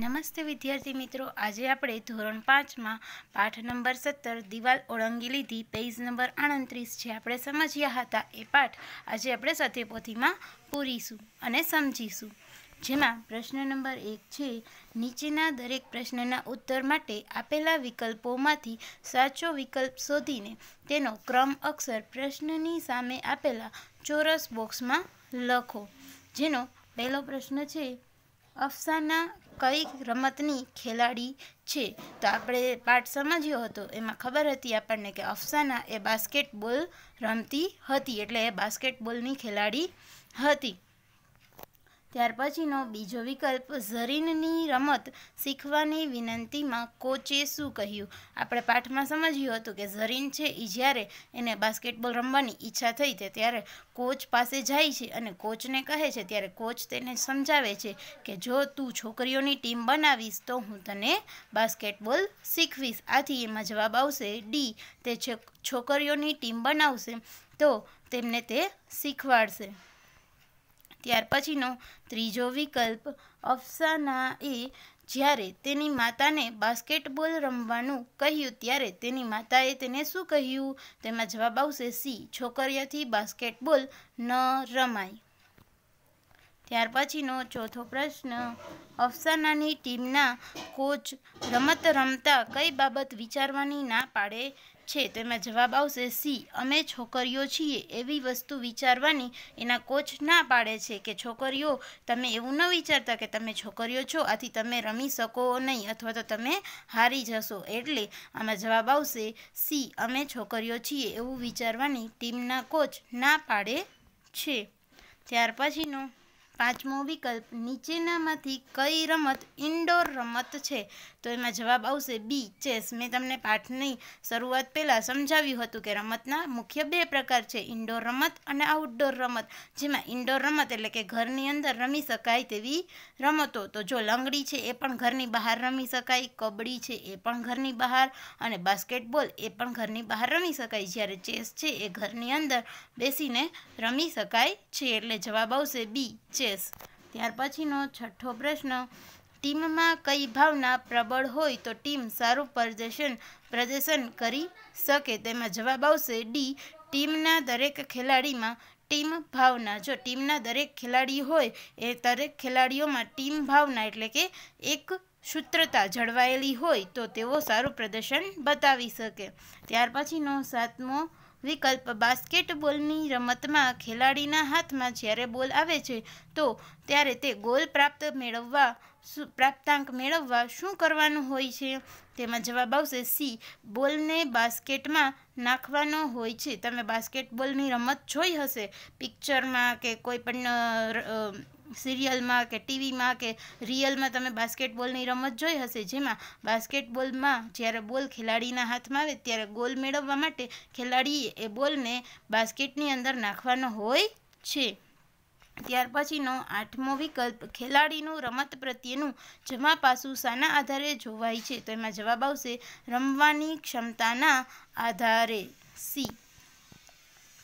નમસ્તે વિદ્યાર્થી મિત્રો આજે આપણે ધોરણ પાંચમાં પાઠ નંબર સત્તર દિવાલ ઓળંગી લીધી પેજ નંબર આણત્રીસ જે આપણે સમજ્યા હતા એ પાઠ આજે આપણે સત્યપોથીમાં પૂરીશું અને સમજીશું જેમાં પ્રશ્ન નંબર એક છે નીચેના દરેક પ્રશ્નના ઉત્તર માટે આપેલા વિકલ્પોમાંથી સાચો વિકલ્પ શોધીને તેનો ક્રમ અક્ષર પ્રશ્નની સામે આપેલા ચોરસ બોક્સમાં લખો જેનો પહેલો પ્રશ્ન છે અફસાના કઈ રમતની ખેલાડી છે તો આપણે પાઠ સમજ્યો હતો એમાં ખબર હતી આપણને કે અફસાના એ બાસ્કેટબોલ રમતી હતી એટલે એ બાસ્કેટબોલની ખેલાડી હતી ત્યાર પછીનો બીજો વિકલ્પ ઝરીનની રમત શીખવાની વિનંતીમાં કોચે શું કહ્યું આપણે પાઠમાં સમજ્યું હતું કે ઝરીન છે એ જ્યારે એને બાસ્કેટબોલ રમવાની ઈચ્છા થઈ તે ત્યારે કોચ પાસે જાય છે અને કોચને કહે છે ત્યારે કોચ તેને સમજાવે છે કે જો તું છોકરીઓની ટીમ બનાવીશ તો હું તને બાસ્કેટબોલ શીખવીશ આથી એમાં જવાબ આવશે ડી તે છોકરીઓની ટીમ બનાવશે તો તેમને તે શીખવાડશે ત્યાર પછીનો ત્રીજો વિકલ્પ અફસાના જ્યારે તેની માતાને બાસ્કેટબોલ રમવાનું કહ્યું ત્યારે તેની માતાએ તેને શું કહ્યું તેમાં જવાબ આવશે સી છોકરીઓથી બાસ્કેટબોલ ન રમાય ત્યાર પછીનો ચોથો પ્રશ્ન અફસાનાની ટીમના કોચ રમત રમતા કઈ બાબત વિચારવાની ના પાડે છે તેમાં જવાબ આવશે સી અમે છોકરીઓ છીએ એવી વસ્તુ વિચારવાની એના કોચ ના પાડે છે કે છોકરીઓ તમે એવું ન વિચારતા કે તમે છોકરીઓ છો આથી તમે રમી શકો નહીં અથવા તો તમે હારી જશો એટલે આમાં જવાબ આવશે સી અમે છોકરીઓ છીએ એવું વિચારવાની ટીમના કોચ ના પાડે છે ત્યાર પછીનું પાંચમો વિકલ્પ નીચેનામાંથી કઈ રમત ઇન્ડોર રમત છે તો એમાં જવાબ આવશે બી ચેસ મેં તમને પાઠની શરૂઆત પહેલાં સમજાવ્યું હતું કે રમતના મુખ્ય બે પ્રકાર છે ઇન્ડોર રમત અને આઉટડોર રમત જેમાં ઇન્ડોર રમત એટલે કે ઘરની અંદર રમી શકાય તેવી રમતો તો જો લંગડી છે એ પણ ઘરની બહાર રમી શકાય કબડ્ડી છે એ પણ ઘરની બહાર અને બાસ્કેટબોલ એ પણ ઘરની બહાર રમી શકાય જ્યારે ચેસ છે એ ઘરની અંદર બેસીને રમી શકાય છે એટલે જવાબ આવશે બી ચેસ કેસ ત્યાર પછીનો છઠ્ઠો પ્રશ્ન ટીમમાં કઈ ભાવના પ્રબળ હોય તો ટીમ સારું પ્રદર્શન પ્રદર્શન કરી શકે તેમાં જવાબ આવશે ડી ટીમના દરેક ખેલાડીમાં ટીમ ભાવના જો ટીમના દરેક ખેલાડી હોય એ દરેક ખેલાડીઓમાં ટીમ ભાવના એટલે કે એક સૂત્રતા જળવાયેલી હોય તો તેઓ સારું પ્રદર્શન બતાવી શકે ત્યાર પછીનો સાતમો વિકલ્પ બાસ્કેટબોલની રમતમાં ખેલાડીના હાથમાં જ્યારે બોલ આવે છે તો ત્યારે તે ગોલ પ્રાપ્ત મેળવવા પ્રાપ્તાંક મેળવવા શું કરવાનું હોય છે તેમાં જવાબ આવશે સી બોલને બાસ્કેટમાં નાખવાનો હોય છે તમે બાસ્કેટબોલની રમત જોઈ હશે પિક્ચરમાં કે કોઈ પણ સિરિયલમાં કે ટીવીમાં કે રિયલમાં તમે બાસ્કેટબોલની રમત જોઈ હશે જેમાં બાસ્કેટબોલમાં જ્યારે બોલ ખેલાડીના હાથમાં આવે ત્યારે ગોલ મેળવવા માટે ખેલાડીએ એ બોલને બાસ્કેટની અંદર નાખવાનો હોય છે ત્યાર પછીનો આઠમો વિકલ્પ ખેલાડીનું રમત પ્રત્યેનું જમા પાસું શાના આધારે જોવાય છે તો એમાં જવાબ આવશે રમવાની ક્ષમતાના આધારે સી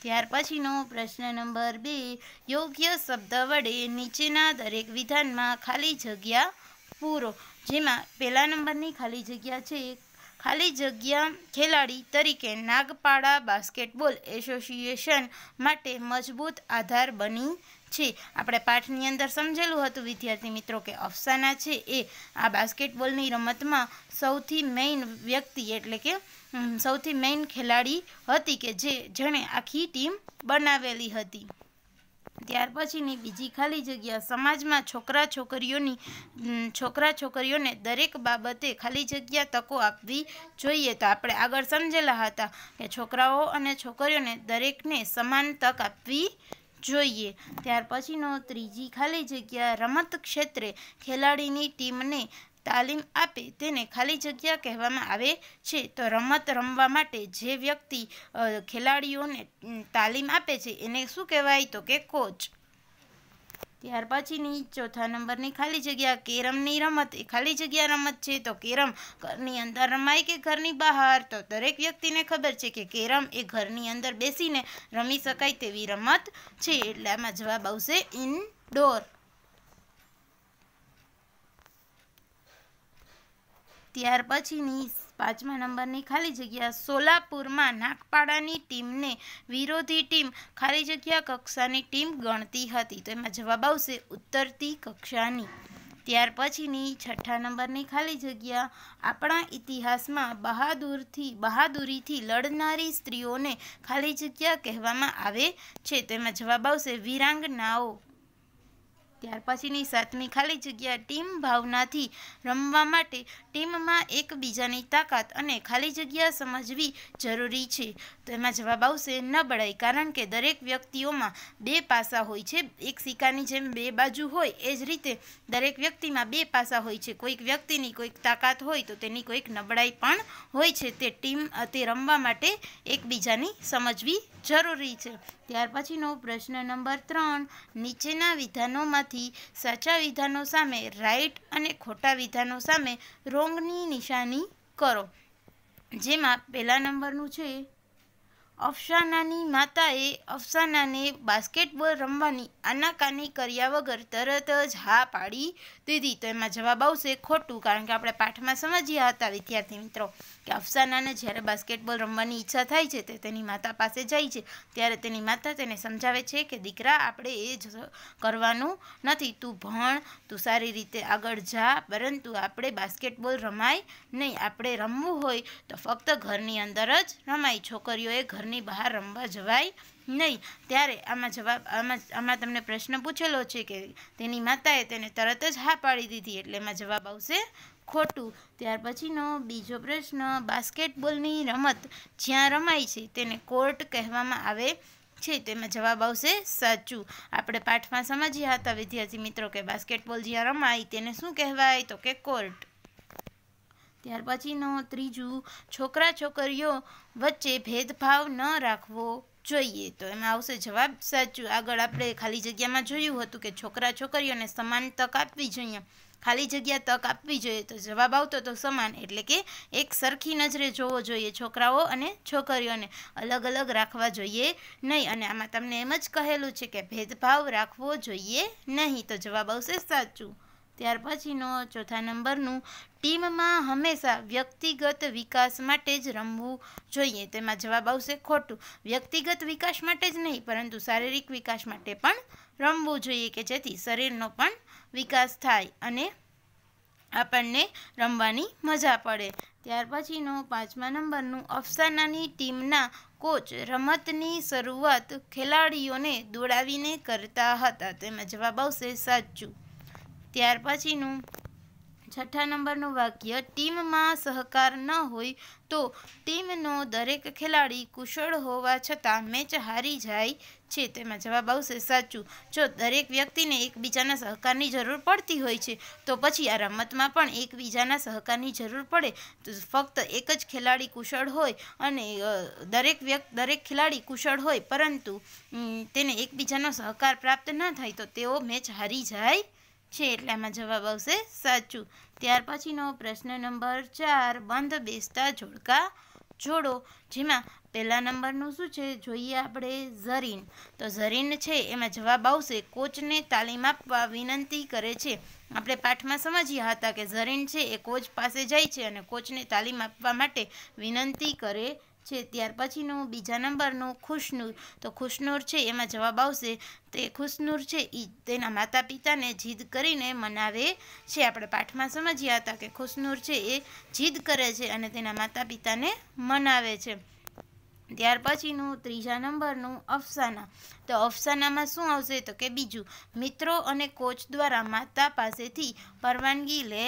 ત્યાર પછીનો પ્રશ્ન નંબર બે યોગ્ય શબ્દ વડે નીચેના દરેક વિધાનમાં ખાલી જગ્યા પૂરો જેમાં પહેલા નંબરની ખાલી જગ્યા છે ખાલી જગ્યા ખેલાડી તરીકે નાગપાડા બાસ્કેટબોલ એસોસિએશન માટે મજબૂત આધાર બની છે આપણે પાઠની અંદર સમજેલું હતું વિદ્યાર્થી મિત્રો કે અફસાના છે એ આ બાસ્કેટબોલની રમતમાં સૌથી મેઇન વ્યક્તિ એટલે કે સૌથી મેઇન ખેલાડી હતી કે જે જેણે આખી ટીમ બનાવેલી હતી ત્યાર પછીની બીજી ખાલી જગ્યા સમાજમાં છોકરા છોકરીઓની છોકરા છોકરીઓને દરેક બાબતે ખાલી જગ્યા તકો આપવી જોઈએ તો આપણે આગળ સમજેલા હતા કે છોકરાઓ અને છોકરીઓને દરેકને સમાન તક આપવી જોઈએ ત્યાર પછીનો ત્રીજી ખાલી જગ્યા રમત ક્ષેત્રે ખેલાડીની ટીમને તાલીમ આપે તેને ખાલી જગ્યા કહેવામાં આવે છે તો રમત રમવા માટે જે વ્યક્તિ ખેલાડીઓને તાલીમ આપે છે એને શું કહેવાય તો કે કોચ ત્યાર પછીની ચોથા નંબરની ખાલી જગ્યા કેરમની રમત એ ખાલી જગ્યા રમત છે તો કેરમ ઘરની અંદર રમાય કે ઘરની બહાર તો દરેક વ્યક્તિને ખબર છે કે કેરમ એ ઘરની અંદર બેસીને રમી શકાય તેવી રમત છે એટલે આમાં જવાબ આવશે ઇનડોર ત્યાર પછીની પાંચમા નંબરની ખાલી જગ્યા સોલાપુરમાં નાગપાડાની ટીમને વિરોધી ટીમ ખાલી જગ્યા કક્ષાની ટીમ ગણતી હતી તો એમાં જવાબ આવશે ઉત્તરતી કક્ષાની ત્યાર પછીની છઠ્ઠા નંબરની ખાલી જગ્યા આપણા ઇતિહાસમાં બહાદુરથી બહાદુરીથી લડનારી સ્ત્રીઓને ખાલી જગ્યા કહેવામાં આવે છે તો એમાં જવાબ આવશે વિરાંગનાઓ ત્યાર પછીની સાતમી ખાલી જગ્યા ટીમ ભાવનાથી રમવા માટે ટીમમાં એકબીજાની તાકાત અને ખાલી જગ્યા સમજવી જરૂરી છે તો એમાં જવાબ આવશે નબળાઈ કારણ કે દરેક વ્યક્તિઓમાં બે પાસા હોય છે એક સિક્કાની જેમ બે બાજુ હોય એ જ રીતે દરેક વ્યક્તિમાં બે પાસા હોય છે કોઈક વ્યક્તિની કોઈક તાકાત હોય તો તેની કોઈક નબળાઈ પણ હોય છે તે ટીમ તે રમવા માટે એકબીજાની સમજવી જરૂરી છે ત્યાર પછીનો પ્રશ્ન નંબર ત્રણ નીચેના વિધાનોમાંથી સાચા વિધાનો સામે રાઈટ અને ખોટા વિધાનો સામે રો રોંગની નિશાની કરો જેમાં પહેલા નંબરનું છે અફસાનાની માતાએ અફસાનાને બાસ્કેટબોલ રમવાની આનાકાની કર્યા વગર તરત જ હા પાડી દીધી તો એમાં જવાબ આવશે ખોટું કારણ કે આપણે પાઠમાં સમજ્યા હતા વિદ્યાર્થી મિત્રો કે અફસાનાને જ્યારે બાસ્કેટબોલ રમવાની ઈચ્છા થાય છે તે તેની માતા પાસે જાય છે ત્યારે તેની માતા તેને સમજાવે છે કે દીકરા આપણે એ જ કરવાનું નથી તું ભણ તું સારી રીતે આગળ જા પરંતુ આપણે બાસ્કેટબોલ રમાય નહીં આપણે રમવું હોય તો ફક્ત ઘરની અંદર જ રમાય છોકરીઓએ ઘર ઘરની બહાર રમવા જવાય નહીં ત્યારે આમાં જવાબ આમાં આમાં તમને પ્રશ્ન પૂછેલો છે કે તેની માતાએ તેને તરત જ હા પાડી દીધી એટલે એમાં જવાબ આવશે ખોટું ત્યાર પછીનો બીજો પ્રશ્ન બાસ્કેટબોલની રમત જ્યાં રમાય છે તેને કોર્ટ કહેવામાં આવે છે તેમાં જવાબ આવશે સાચું આપણે પાઠમાં સમજ્યા હતા વિદ્યાર્થી મિત્રો કે બાસ્કેટબોલ જ્યાં રમાય તેને શું કહેવાય તો કે કોર્ટ ત્યાર પછીનો ત્રીજું છોકરા છોકરીઓ વચ્ચે ભેદભાવ ન રાખવો જોઈએ તો એમાં આવશે જવાબ સાચું આગળ આપણે ખાલી જગ્યામાં જોયું હતું કે છોકરા છોકરીઓને સમાન તક આપવી જોઈએ ખાલી જગ્યા તક આપવી જોઈએ તો જવાબ આવતો તો સમાન એટલે કે એક સરખી નજરે જોવો જોઈએ છોકરાઓ અને છોકરીઓને અલગ અલગ રાખવા જોઈએ નહીં અને આમાં તમને એમ જ કહેલું છે કે ભેદભાવ રાખવો જોઈએ નહીં તો જવાબ આવશે સાચું ત્યાર પછીનો ચોથા નંબરનું ટીમમાં હંમેશા વ્યક્તિગત વિકાસ માટે જ રમવું જોઈએ તેમાં જવાબ આવશે ખોટું વ્યક્તિગત વિકાસ માટે જ નહીં પરંતુ શારીરિક વિકાસ માટે પણ રમવું જોઈએ કે જેથી શરીરનો પણ વિકાસ થાય અને આપણને રમવાની મજા પડે ત્યાર પછીનો પાંચમા નંબરનું અફસાનાની ટીમના કોચ રમતની શરૂઆત ખેલાડીઓને દોડાવીને કરતા હતા તેમાં જવાબ આવશે સાચું ત્યાર પછીનું છઠ્ઠા નંબરનું વાક્ય ટીમમાં સહકાર ન હોય તો ટીમનો દરેક ખેલાડી કુશળ હોવા છતાં મેચ હારી જાય છે તેમાં જવાબ આવશે સાચું જો દરેક વ્યક્તિને એકબીજાના સહકારની જરૂર પડતી હોય છે તો પછી આ રમતમાં પણ એકબીજાના સહકારની જરૂર પડે તો ફક્ત એક જ ખેલાડી કુશળ હોય અને દરેક વ્યક્તિ દરેક ખેલાડી કુશળ હોય પરંતુ તેને એકબીજાનો સહકાર પ્રાપ્ત ન થાય તો તેઓ મેચ હારી જાય છે એટલે આમાં જવાબ આવશે સાચું ત્યાર પછીનો પ્રશ્ન નંબર ચાર બંધ બેસતા જોડકા જોડો જેમાં પહેલા નંબરનું શું છે જોઈએ આપણે ઝરીન તો ઝરીન છે એમાં જવાબ આવશે કોચને તાલીમ આપવા વિનંતી કરે છે આપણે પાઠમાં સમજ્યા હતા કે ઝરીન છે એ કોચ પાસે જાય છે અને કોચને તાલીમ આપવા માટે વિનંતી કરે છે ત્યાર પછીનું બીજા નંબરનું ખુશનૂર તો ખુશનૂર છે એમાં જવાબ આવશે તે ખુશનૂર છે એ તેના માતા પિતાને જીદ કરીને મનાવે છે આપણે પાઠમાં સમજ્યા હતા કે ખુશનૂર છે એ જીદ કરે છે અને તેના માતા પિતાને મનાવે છે ત્યાર પછીનું ત્રીજા નંબરનું અફસાના તો અફસાનામાં શું આવશે તો કે બીજું મિત્રો અને કોચ દ્વારા માતા પાસેથી પરવાનગી લે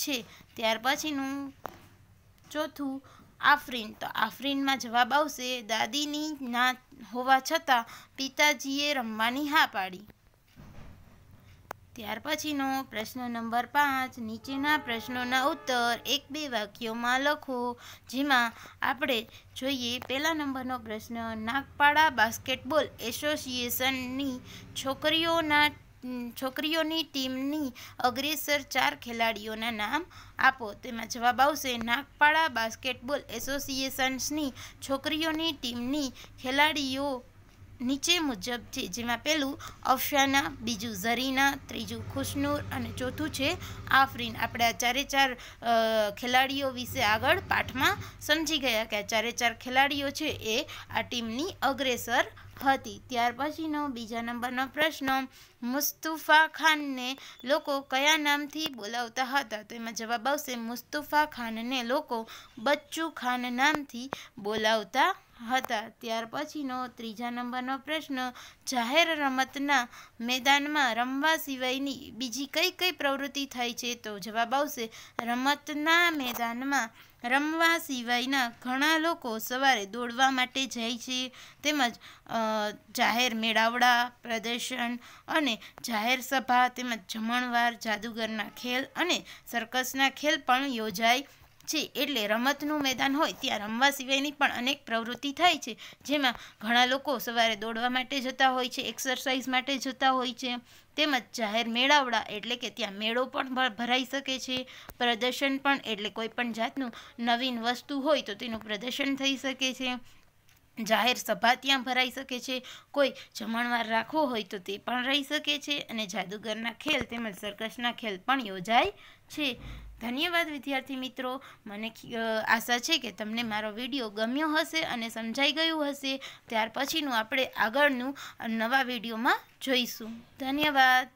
છે ત્યાર પછીનું ચોથું આફરીન તો આફરીનમાં જવાબ આવશે દાદીની ના હોવા છતાં પિતાજીએ રમવાની હા પાડી ત્યાર પછીનો પ્રશ્ન નંબર પાંચ નીચેના પ્રશ્નોના ઉત્તર એક બે વાક્યોમાં લખો જેમાં આપણે જોઈએ પહેલા નંબરનો પ્રશ્ન નાગપાડા બાસ્કેટબોલ એસોસિએશનની છોકરીઓના છોકરીઓની ટીમની અગ્રેસર ચાર ખેલાડીઓના નામ આપો તેમાં જવાબ આવશે નાગપાડા બાસ્કેટબોલ એસોસિએશન્સની છોકરીઓની ટીમની ખેલાડીઓ નીચે મુજબ છે જેમાં પહેલું અફશાના બીજું ઝરીના ત્રીજું ખુશનૂર અને ચોથું છે આફરીન આપણે આ ચારે ચાર ખેલાડીઓ વિશે આગળ પાઠમાં સમજી ગયા કે આ ચારે ચાર ખેલાડીઓ છે એ આ ટીમની અગ્રેસર હતી ત્યાર પછીનો બીજા નંબરનો પ્રશ્ન મુસ્તુફા ખાનને લોકો કયા નામથી બોલાવતા હતા તો એમાં જવાબ આવશે મુસ્તુફા ખાનને લોકો બચ્ચુ ખાન નામથી બોલાવતા હતા ત્યાર પછીનો ત્રીજા નંબરનો પ્રશ્ન જાહેર રમતના મેદાનમાં રમવા સિવાયની બીજી કઈ કઈ પ્રવૃત્તિ થાય છે તો જવાબ આવશે રમતના મેદાનમાં રમવા સિવાયના ઘણા લોકો સવારે દોડવા માટે જાય છે તેમજ જાહેર મેળાવડા પ્રદર્શન અને જાહેર સભા તેમજ જમણવાર જાદુગરના ખેલ અને સર્કસના ખેલ પણ યોજાય છે એટલે રમતનું મેદાન હોય ત્યાં રમવા સિવાયની પણ અનેક પ્રવૃત્તિ થાય છે જેમાં ઘણા લોકો સવારે દોડવા માટે જતા હોય છે એક્સરસાઇઝ માટે જતા હોય છે તેમજ જાહેર મેળાવડા એટલે કે ત્યાં મેળો પણ ભરાઈ શકે છે પ્રદર્શન પણ એટલે કોઈ પણ જાતનું નવીન વસ્તુ હોય તો તેનું પ્રદર્શન થઈ શકે છે જાહેર સભા ત્યાં ભરાઈ શકે છે કોઈ જમણવાર રાખવો હોય તો તે પણ રહી શકે છે અને જાદુગરના ખેલ તેમજ સર્કસના ખેલ પણ યોજાય છે ધન્યવાદ વિદ્યાર્થી મિત્રો મને આશા છે કે તમને મારો વિડીયો ગમ્યો હશે અને સમજાઈ ગયું હશે ત્યાર પછીનું આપણે આગળનું નવા વિડીયોમાં જોઈશું ધન્યવાદ